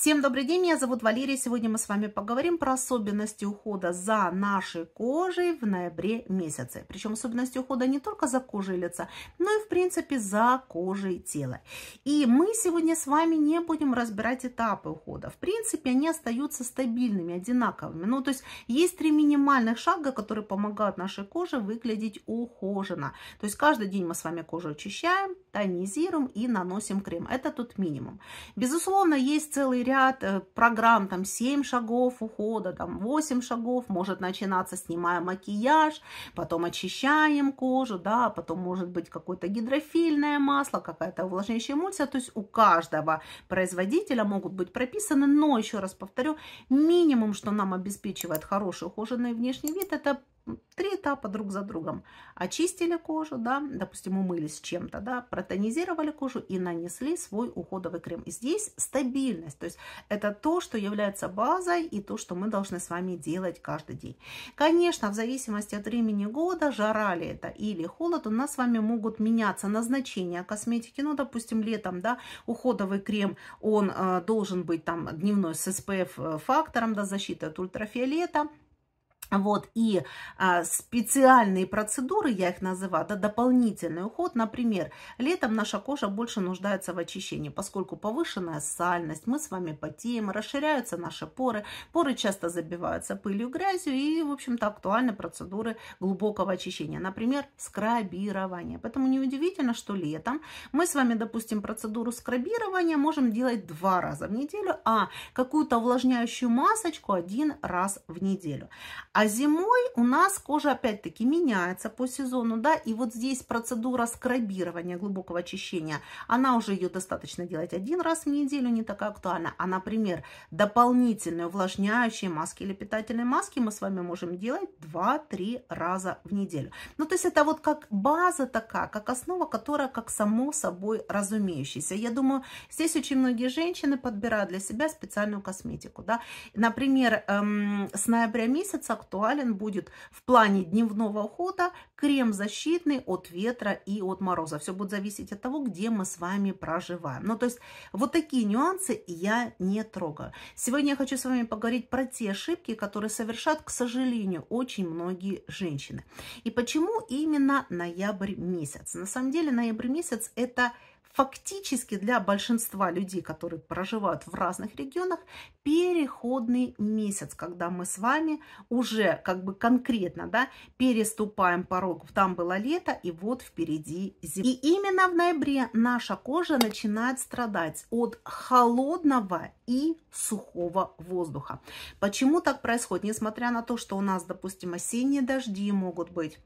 Всем добрый день, меня зовут Валерия. Сегодня мы с вами поговорим про особенности ухода за нашей кожей в ноябре месяце. Причем особенности ухода не только за кожей лица, но и в принципе за кожей тела. И мы сегодня с вами не будем разбирать этапы ухода. В принципе, они остаются стабильными, одинаковыми. Ну, то есть есть три минимальных шага, которые помогают нашей коже выглядеть ухоженно. То есть каждый день мы с вами кожу очищаем, тонизируем и наносим крем. Это тот минимум. Безусловно, есть целые ряд э, программ, там 7 шагов ухода, там 8 шагов, может начинаться снимая макияж, потом очищаем кожу, да, потом может быть какое-то гидрофильное масло, какая-то увлажняющая эмульсия, то есть у каждого производителя могут быть прописаны, но еще раз повторю, минимум, что нам обеспечивает хороший ухоженный внешний вид, это Три этапа друг за другом. Очистили кожу, да, допустим, умылись чем-то, да, протонизировали кожу и нанесли свой уходовый крем. И здесь стабильность, то есть это то, что является базой и то, что мы должны с вами делать каждый день. Конечно, в зависимости от времени года, жара ли это или холод, у нас с вами могут меняться назначения косметики. Ну, допустим, летом, да, уходовый крем, он э, должен быть там дневной с SPF-фактором, э, да, защиты от ультрафиолета, вот, и а, специальные процедуры, я их называю, это дополнительный уход. Например, летом наша кожа больше нуждается в очищении, поскольку повышенная сальность, мы с вами потеем, расширяются наши поры. Поры часто забиваются пылью, грязью и, в общем-то, актуальны процедуры глубокого очищения. Например, скрабирование. Поэтому неудивительно, что летом мы с вами, допустим, процедуру скрабирования можем делать два раза в неделю, а какую-то увлажняющую масочку один раз в неделю. А зимой у нас кожа опять-таки меняется по сезону, да, и вот здесь процедура скрабирования, глубокого очищения, она уже ее достаточно делать один раз в неделю, не такая актуальна. А, например, дополнительные увлажняющие маски или питательные маски мы с вами можем делать 2-3 раза в неделю. Ну, то есть это вот как база такая, как основа, которая как само собой разумеющаяся. Я думаю, здесь очень многие женщины подбирают для себя специальную косметику, да. Например, эм, с ноября месяца актуален будет в плане дневного ухода крем защитный от ветра и от мороза. Все будет зависеть от того, где мы с вами проживаем. Ну, то есть вот такие нюансы я не трогаю. Сегодня я хочу с вами поговорить про те ошибки, которые совершат, к сожалению, очень многие женщины. И почему именно ноябрь месяц? На самом деле ноябрь месяц – это – фактически для большинства людей, которые проживают в разных регионах, переходный месяц, когда мы с вами уже как бы конкретно да, переступаем порог. Там было лето, и вот впереди зима. И именно в ноябре наша кожа начинает страдать от холодного и сухого воздуха. Почему так происходит? Несмотря на то, что у нас, допустим, осенние дожди могут быть,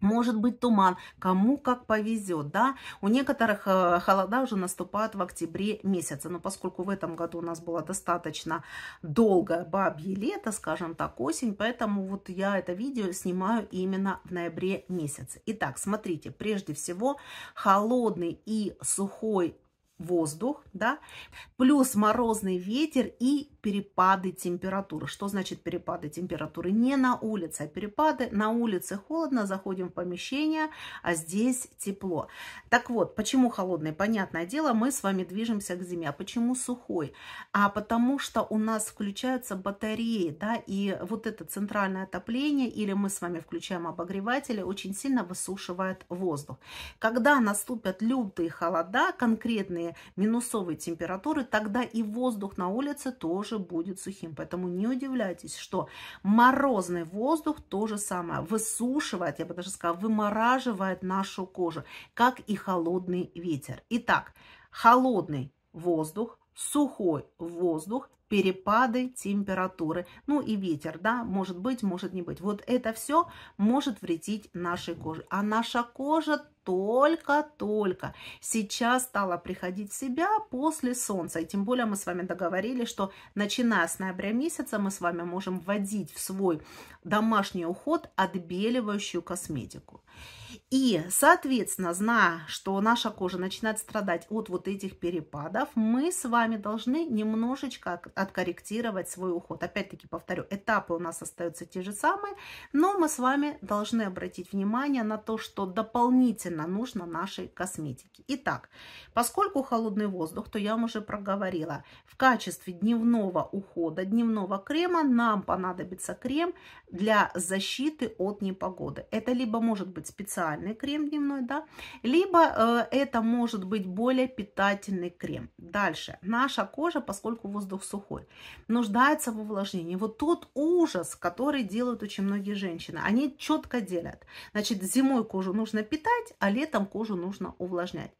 может быть туман, кому как повезет, да. У некоторых э, холода уже наступают в октябре месяце, но поскольку в этом году у нас было достаточно долгое бабье лето, скажем так, осень, поэтому вот я это видео снимаю именно в ноябре месяце. Итак, смотрите, прежде всего холодный и сухой воздух, да, плюс морозный ветер и перепады температуры. Что значит перепады температуры? Не на улице, а перепады. На улице холодно, заходим в помещение, а здесь тепло. Так вот, почему холодный? Понятное дело, мы с вами движемся к зиме. А почему сухой? А потому что у нас включаются батареи, да, и вот это центральное отопление, или мы с вами включаем обогреватели, очень сильно высушивает воздух. Когда наступят лютые холода, конкретные минусовые температуры, тогда и воздух на улице тоже тоже будет сухим. Поэтому не удивляйтесь, что морозный воздух то же самое высушивает, я бы даже сказала, вымораживает нашу кожу, как и холодный ветер. Итак, холодный воздух, сухой воздух перепады температуры, ну и ветер, да, может быть, может не быть. Вот это все может вредить нашей коже. А наша кожа только-только сейчас стала приходить в себя после солнца. И тем более мы с вами договорились, что начиная с ноября месяца мы с вами можем вводить в свой домашний уход отбеливающую косметику. И, соответственно, зная, что наша кожа начинает страдать от вот этих перепадов, мы с вами должны немножечко откорректировать свой уход. Опять-таки повторю, этапы у нас остаются те же самые, но мы с вами должны обратить внимание на то, что дополнительно нужно нашей косметике. Итак, поскольку холодный воздух, то я вам уже проговорила, в качестве дневного ухода, дневного крема нам понадобится крем для защиты от непогоды. Это либо может быть специально натуральный крем дневной, да, либо э, это может быть более питательный крем. Дальше. Наша кожа, поскольку воздух сухой, нуждается в увлажнении. Вот тот ужас, который делают очень многие женщины, они четко делят. Значит, зимой кожу нужно питать, а летом кожу нужно увлажнять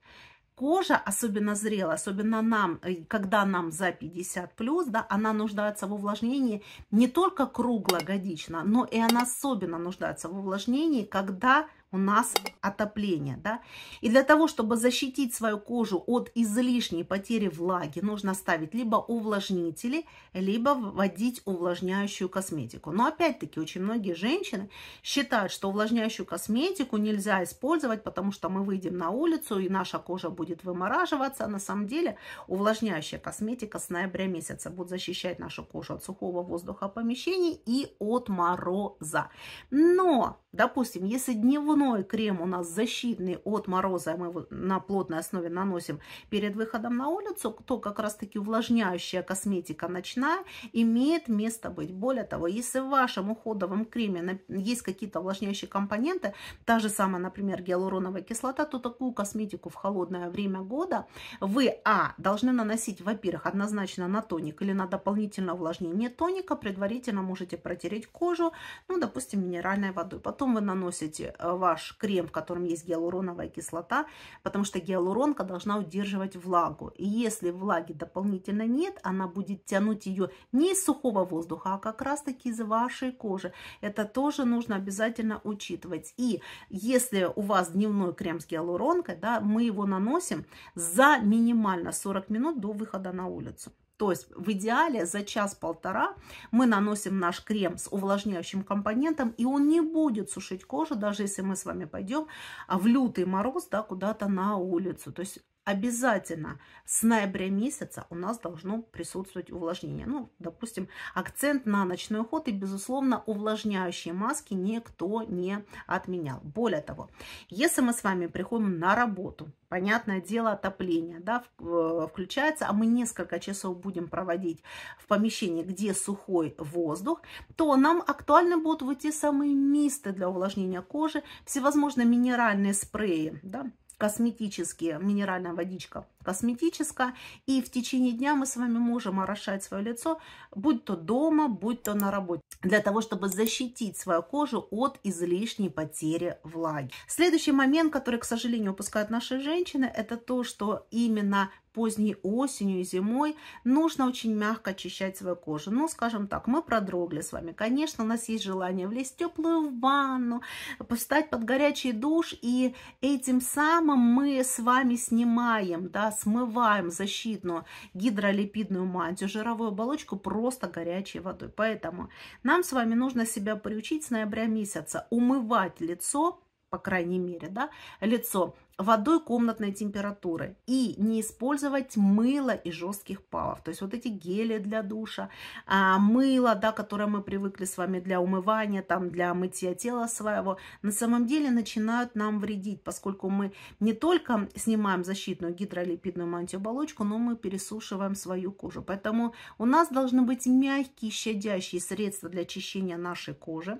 кожа, особенно зрела, особенно нам, э, когда нам за 50 плюс, да, она нуждается в увлажнении не только круглогодично, но и она особенно нуждается в увлажнении, когда у нас отопление, да. И для того, чтобы защитить свою кожу от излишней потери влаги, нужно ставить либо увлажнители, либо вводить увлажняющую косметику. Но опять-таки очень многие женщины считают, что увлажняющую косметику нельзя использовать, потому что мы выйдем на улицу и наша кожа будет вымораживаться. на самом деле увлажняющая косметика с ноября месяца будет защищать нашу кожу от сухого воздуха помещений и от мороза. Но, допустим, если дневной Основной крем у нас защитный от мороза, мы его на плотной основе наносим перед выходом на улицу, то как раз-таки увлажняющая косметика ночная имеет место быть. Более того, если в вашем уходовом креме есть какие-то увлажняющие компоненты, та же самая, например, гиалуроновая кислота, то такую косметику в холодное время года вы, а, должны наносить, во-первых, однозначно на тоник или на дополнительное увлажнение тоника, предварительно можете протереть кожу, ну, допустим, минеральной водой. Потом вы наносите ваш э, ваш крем, в котором есть гиалуроновая кислота, потому что гиалуронка должна удерживать влагу. И если влаги дополнительно нет, она будет тянуть ее не из сухого воздуха, а как раз-таки из вашей кожи. Это тоже нужно обязательно учитывать. И если у вас дневной крем с гиалуронкой, да, мы его наносим за минимально 40 минут до выхода на улицу. То есть в идеале за час-полтора мы наносим наш крем с увлажняющим компонентом, и он не будет сушить кожу, даже если мы с вами пойдем а в лютый мороз да, куда-то на улицу. То есть обязательно с ноября месяца у нас должно присутствовать увлажнение. Ну, допустим, акцент на ночной уход и, безусловно, увлажняющие маски никто не отменял. Более того, если мы с вами приходим на работу, понятное дело, отопление да, э, включается, а мы несколько часов будем проводить в помещении, где сухой воздух, то нам актуальны будут вот те самые мисты для увлажнения кожи, всевозможные минеральные спреи, да, косметические, минеральная водичка косметическая. И в течение дня мы с вами можем орошать свое лицо, будь то дома, будь то на работе, для того, чтобы защитить свою кожу от излишней потери влаги. Следующий момент, который, к сожалению, упускают наши женщины, это то, что именно поздней осенью и зимой нужно очень мягко очищать свою кожу. Ну, скажем так, мы продрогли с вами. Конечно, у нас есть желание влезть в теплую ванну, встать под горячий душ, и этим самым мы с вами снимаем да, смываем защитную гидролипидную мантию, жировую оболочку просто горячей водой. Поэтому нам с вами нужно себя приучить с ноября месяца умывать лицо по крайней мере, да, лицо водой комнатной температуры и не использовать мыло и жестких палов. То есть вот эти гели для душа, а, мыло, да, которое мы привыкли с вами для умывания, там, для мытья тела своего, на самом деле начинают нам вредить, поскольку мы не только снимаем защитную гидролипидную мантию но мы пересушиваем свою кожу. Поэтому у нас должны быть мягкие щадящие средства для очищения нашей кожи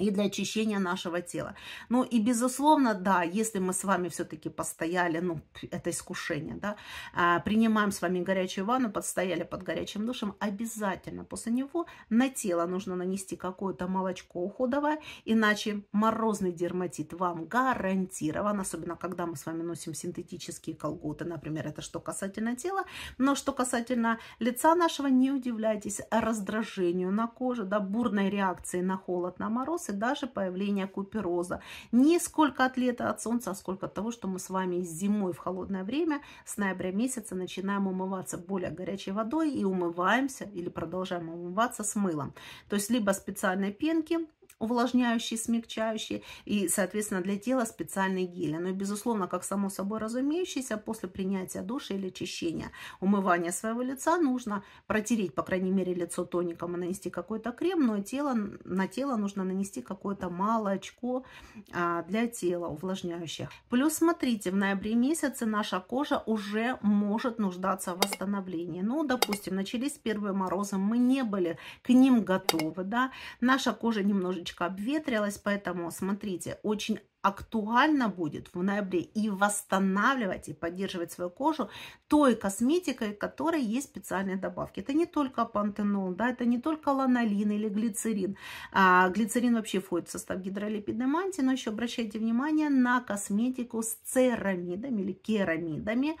и для очищения нашего тела. Ну и, безусловно, да, если мы с вами все-таки постояли, ну, это искушение, да, а, принимаем с вами горячую ванну, подстояли под горячим душем, обязательно после него на тело нужно нанести какое-то молочко уходовое, иначе морозный дерматит вам гарантирован, особенно когда мы с вами носим синтетические колготы, например, это что касательно тела, но что касательно лица нашего, не удивляйтесь раздражению на коже, да, бурной реакции на холод, на мороз, и даже появление купероза. Не сколько от лета, от солнца, а сколько от того, что мы с вами зимой в холодное время, с ноября месяца начинаем умываться более горячей водой и умываемся или продолжаем умываться с мылом. То есть либо специальной пенки, увлажняющие, смягчающие и, соответственно, для тела специальные гели. И, безусловно, как само собой разумеющееся, после принятия душа или очищения, умывания своего лица нужно протереть, по крайней мере, лицо тоником и нанести какой-то крем, но тело, на тело нужно нанести какое-то малое очко а, для тела увлажняющее. Плюс, смотрите, в ноябре месяце наша кожа уже может нуждаться в восстановлении. Ну, допустим, начались первые морозы, мы не были к ним готовы, да, наша кожа немножечко веточка обветрилась, поэтому, смотрите, очень актуально будет в ноябре и восстанавливать и поддерживать свою кожу той косметикой, которой есть специальные добавки. Это не только пантенол, да, это не только ланолин или глицерин. А, глицерин вообще входит в состав гидролипидной мантии, но еще обращайте внимание на косметику с церамидами или керамидами.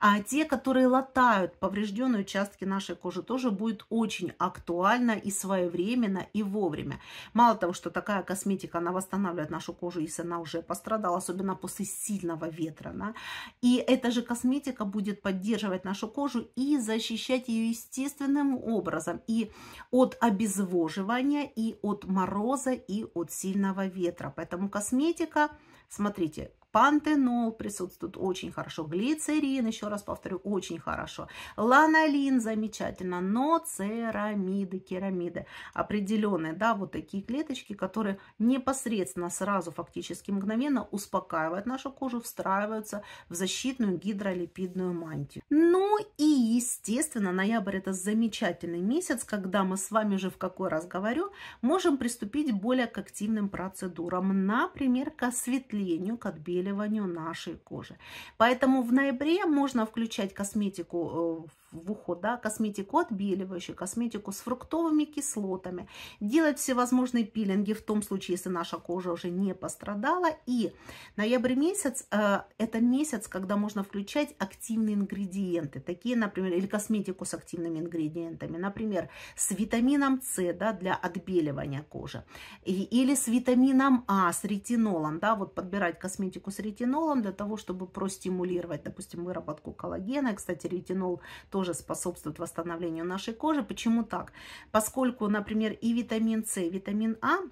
А те, которые латают поврежденные участки нашей кожи, тоже будет очень актуально и своевременно, и вовремя. Мало того, что такая косметика, она восстанавливает нашу кожу, если она уже пострадала, особенно после сильного ветра. Да? И эта же косметика будет поддерживать нашу кожу и защищать ее естественным образом и от обезвоживания, и от мороза, и от сильного ветра. Поэтому косметика, смотрите, пантенол присутствует очень хорошо, глицерин, еще раз повторю, очень хорошо, ланолин замечательно, но церамиды, керамиды, определенные, да, вот такие клеточки, которые непосредственно сразу фактически мгновенно успокаивают нашу кожу, встраиваются в защитную гидролипидную мантию. Ну и, естественно, ноябрь это замечательный месяц, когда мы с вами же в какой раз говорю, можем приступить более к активным процедурам, например, к осветлению, к отбелению отбеливанию нашей кожи. Поэтому в ноябре можно включать косметику э, в ухо, да, косметику отбеливающую, косметику с фруктовыми кислотами, делать всевозможные пилинги в том случае, если наша кожа уже не пострадала. И ноябрь месяц э, – это месяц, когда можно включать активные ингредиенты, такие, например, или косметику с активными ингредиентами, например, с витамином С да, для отбеливания кожи, и, или с витамином А, с ретинолом, да, вот подбирать косметику с ретинолом для того, чтобы простимулировать, допустим, выработку коллагена. Кстати, ретинол тоже тоже способствует восстановлению нашей кожи. Почему так? Поскольку, например, и витамин С, и витамин А –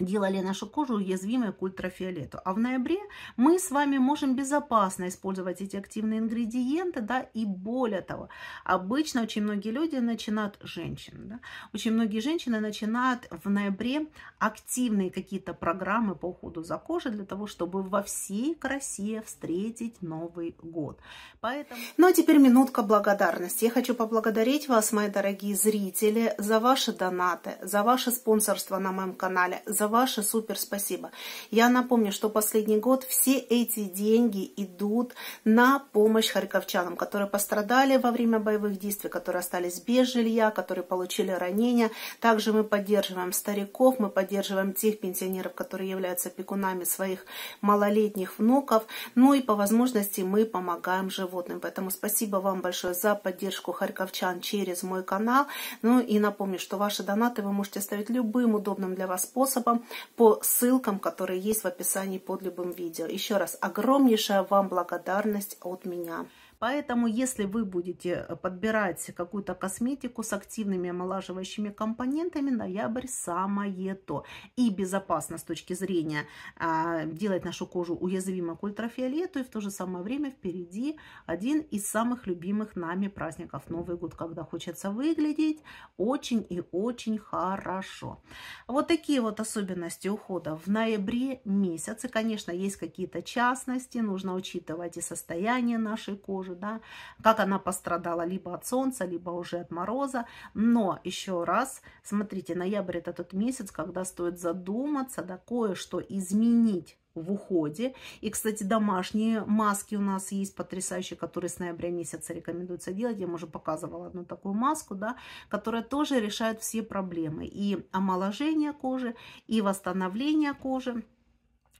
делали нашу кожу уязвимой к ультрафиолету. А в ноябре мы с вами можем безопасно использовать эти активные ингредиенты, да, и более того, обычно очень многие люди начинают, женщин, да, очень многие женщины начинают в ноябре активные какие-то программы по уходу за кожей для того, чтобы во всей красе встретить Новый год. Поэтому... Ну а теперь минутка благодарности. Я хочу поблагодарить вас, мои дорогие зрители, за ваши донаты, за ваше спонсорство на моем канале, за за ваше супер спасибо. Я напомню, что последний год все эти деньги идут на помощь харьковчанам, которые пострадали во время боевых действий, которые остались без жилья, которые получили ранения. Также мы поддерживаем стариков, мы поддерживаем тех пенсионеров, которые являются пекунами своих малолетних внуков. Ну и по возможности мы помогаем животным. Поэтому спасибо вам большое за поддержку харьковчан через мой канал. Ну и напомню, что ваши донаты вы можете ставить любым удобным для вас способом вам по ссылкам, которые есть в описании под любым видео. Еще раз огромнейшая вам благодарность от меня. Поэтому, если вы будете э, подбирать какую-то косметику с активными омолаживающими компонентами, ноябрь самое то. И безопасно с точки зрения а, делать нашу кожу уязвимой к ультрафиолету, и в то же самое время впереди один из самых любимых нами праздников Новый год, когда хочется выглядеть очень и очень хорошо. Вот такие вот особенности ухода в ноябре месяце. Конечно, есть какие-то частности, нужно учитывать и состояние нашей кожи, кожу, да, как она пострадала либо от солнца, либо уже от мороза. Но еще раз, смотрите, ноябрь это тот месяц, когда стоит задуматься, да, кое-что изменить в уходе. И, кстати, домашние маски у нас есть потрясающие, которые с ноября месяца рекомендуется делать. Я вам уже показывала одну такую маску, да, которая тоже решает все проблемы. И омоложение кожи, и восстановление кожи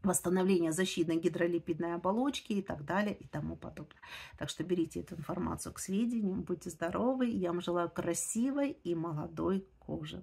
восстановление защитной гидролипидной оболочки и так далее и тому подобное. Так что берите эту информацию к сведению, будьте здоровы, я вам желаю красивой и молодой кожи.